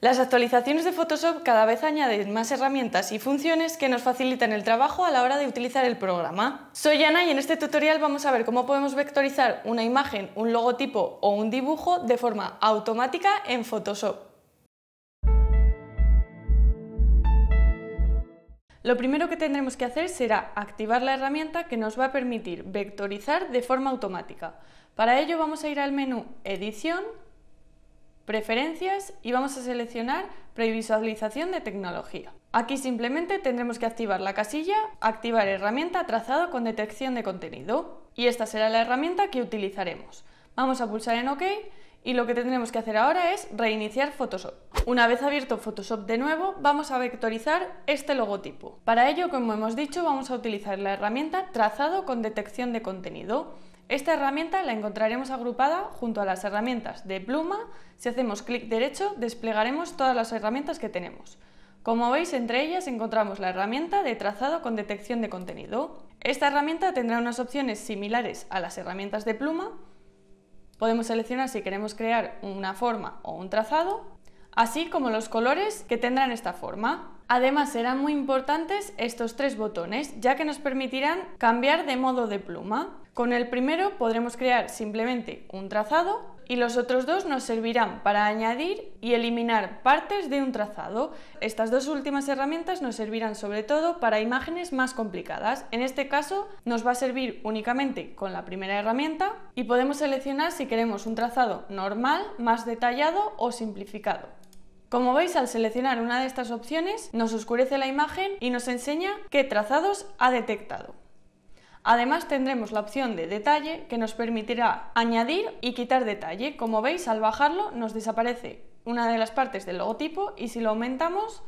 Las actualizaciones de Photoshop cada vez añaden más herramientas y funciones que nos facilitan el trabajo a la hora de utilizar el programa. Soy Ana y en este tutorial vamos a ver cómo podemos vectorizar una imagen, un logotipo o un dibujo de forma automática en Photoshop. Lo primero que tendremos que hacer será activar la herramienta que nos va a permitir vectorizar de forma automática. Para ello vamos a ir al menú Edición preferencias y vamos a seleccionar previsualización de tecnología. Aquí simplemente tendremos que activar la casilla, activar herramienta trazado con detección de contenido y esta será la herramienta que utilizaremos. Vamos a pulsar en OK y lo que tendremos que hacer ahora es reiniciar Photoshop. Una vez abierto Photoshop de nuevo, vamos a vectorizar este logotipo. Para ello, como hemos dicho, vamos a utilizar la herramienta Trazado con detección de contenido. Esta herramienta la encontraremos agrupada junto a las herramientas de pluma. Si hacemos clic derecho desplegaremos todas las herramientas que tenemos. Como veis, entre ellas encontramos la herramienta de trazado con detección de contenido. Esta herramienta tendrá unas opciones similares a las herramientas de pluma. Podemos seleccionar si queremos crear una forma o un trazado, así como los colores que tendrán esta forma. Además serán muy importantes estos tres botones, ya que nos permitirán cambiar de modo de pluma. Con el primero podremos crear simplemente un trazado y los otros dos nos servirán para añadir y eliminar partes de un trazado. Estas dos últimas herramientas nos servirán sobre todo para imágenes más complicadas. En este caso nos va a servir únicamente con la primera herramienta y podemos seleccionar si queremos un trazado normal, más detallado o simplificado. Como veis, al seleccionar una de estas opciones, nos oscurece la imagen y nos enseña qué trazados ha detectado. Además tendremos la opción de detalle que nos permitirá añadir y quitar detalle. Como veis, al bajarlo nos desaparece una de las partes del logotipo y si lo aumentamos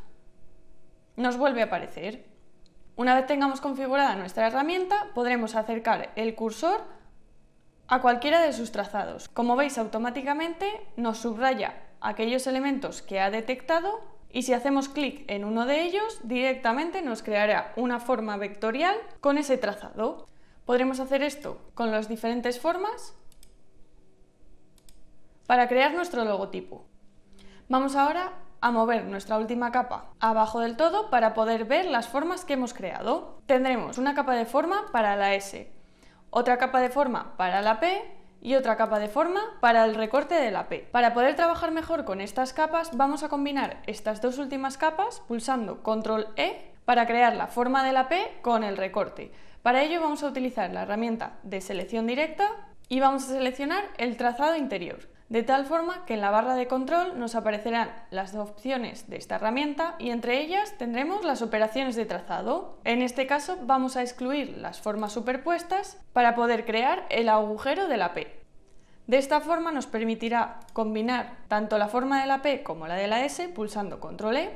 nos vuelve a aparecer. Una vez tengamos configurada nuestra herramienta, podremos acercar el cursor a cualquiera de sus trazados. Como veis, automáticamente nos subraya aquellos elementos que ha detectado y si hacemos clic en uno de ellos, directamente nos creará una forma vectorial con ese trazado. Podremos hacer esto con las diferentes formas para crear nuestro logotipo. Vamos ahora a mover nuestra última capa abajo del todo para poder ver las formas que hemos creado. Tendremos una capa de forma para la S, otra capa de forma para la P y otra capa de forma para el recorte de la P. Para poder trabajar mejor con estas capas, vamos a combinar estas dos últimas capas pulsando Control-E para crear la forma de la P con el recorte. Para ello vamos a utilizar la herramienta de selección directa y vamos a seleccionar el trazado interior de tal forma que en la barra de control nos aparecerán las opciones de esta herramienta y entre ellas tendremos las operaciones de trazado. En este caso vamos a excluir las formas superpuestas para poder crear el agujero de la P. De esta forma nos permitirá combinar tanto la forma de la P como la de la S pulsando control E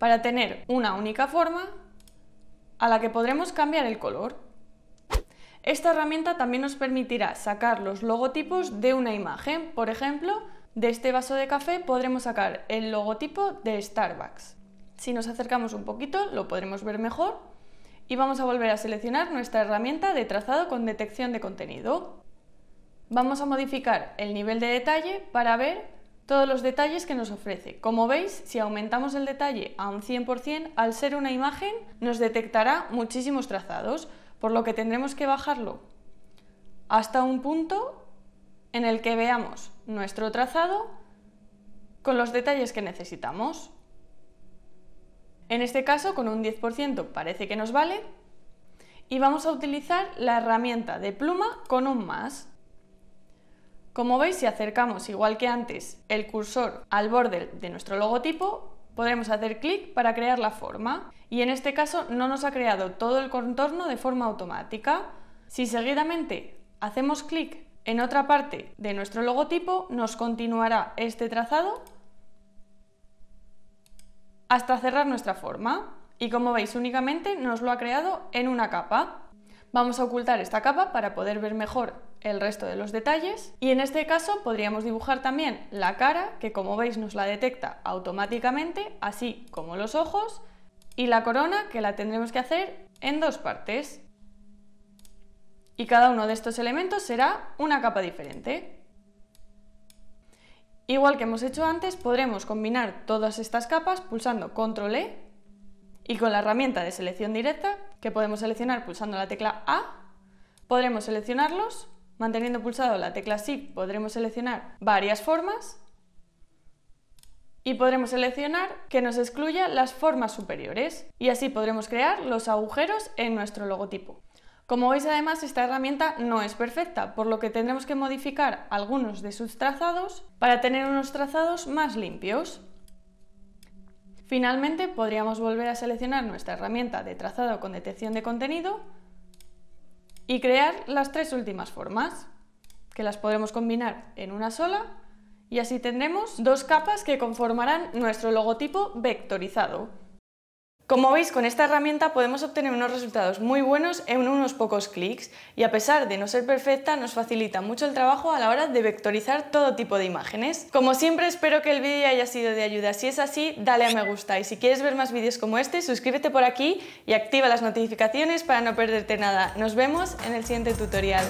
para tener una única forma a la que podremos cambiar el color. Esta herramienta también nos permitirá sacar los logotipos de una imagen. Por ejemplo, de este vaso de café podremos sacar el logotipo de Starbucks. Si nos acercamos un poquito lo podremos ver mejor y vamos a volver a seleccionar nuestra herramienta de trazado con detección de contenido. Vamos a modificar el nivel de detalle para ver todos los detalles que nos ofrece. Como veis, si aumentamos el detalle a un 100%, al ser una imagen nos detectará muchísimos trazados por lo que tendremos que bajarlo hasta un punto en el que veamos nuestro trazado con los detalles que necesitamos. En este caso, con un 10% parece que nos vale, y vamos a utilizar la herramienta de pluma con un más. Como veis, si acercamos igual que antes el cursor al borde de nuestro logotipo, Podremos hacer clic para crear la forma y en este caso no nos ha creado todo el contorno de forma automática. Si seguidamente hacemos clic en otra parte de nuestro logotipo, nos continuará este trazado hasta cerrar nuestra forma y como veis únicamente nos lo ha creado en una capa. Vamos a ocultar esta capa para poder ver mejor el resto de los detalles y en este caso podríamos dibujar también la cara que como veis nos la detecta automáticamente así como los ojos y la corona que la tendremos que hacer en dos partes y cada uno de estos elementos será una capa diferente. Igual que hemos hecho antes, podremos combinar todas estas capas pulsando Control E y con la herramienta de selección directa que podemos seleccionar pulsando la tecla A, podremos seleccionarlos, manteniendo pulsado la tecla SIG podremos seleccionar varias formas y podremos seleccionar que nos excluya las formas superiores y así podremos crear los agujeros en nuestro logotipo. Como veis además esta herramienta no es perfecta, por lo que tendremos que modificar algunos de sus trazados para tener unos trazados más limpios. Finalmente, podríamos volver a seleccionar nuestra herramienta de trazado con detección de contenido y crear las tres últimas formas, que las podremos combinar en una sola y así tendremos dos capas que conformarán nuestro logotipo vectorizado. Como veis, con esta herramienta podemos obtener unos resultados muy buenos en unos pocos clics y a pesar de no ser perfecta, nos facilita mucho el trabajo a la hora de vectorizar todo tipo de imágenes. Como siempre, espero que el vídeo haya sido de ayuda. Si es así, dale a me gusta y si quieres ver más vídeos como este, suscríbete por aquí y activa las notificaciones para no perderte nada. Nos vemos en el siguiente tutorial.